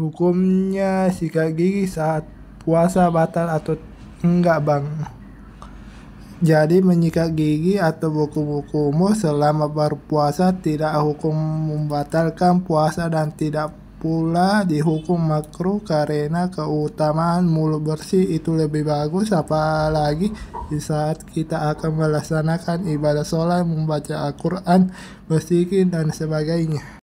Hukumnya sikat gigi saat puasa batal atau enggak bang? Jadi menyikat gigi atau buku-bukumu selama berpuasa tidak hukum membatalkan puasa dan tidak pula dihukum makruh karena keutamaan mulut bersih itu lebih bagus apalagi di saat kita akan melaksanakan ibadah sholat, membaca Al-Quran, bersikin dan sebagainya.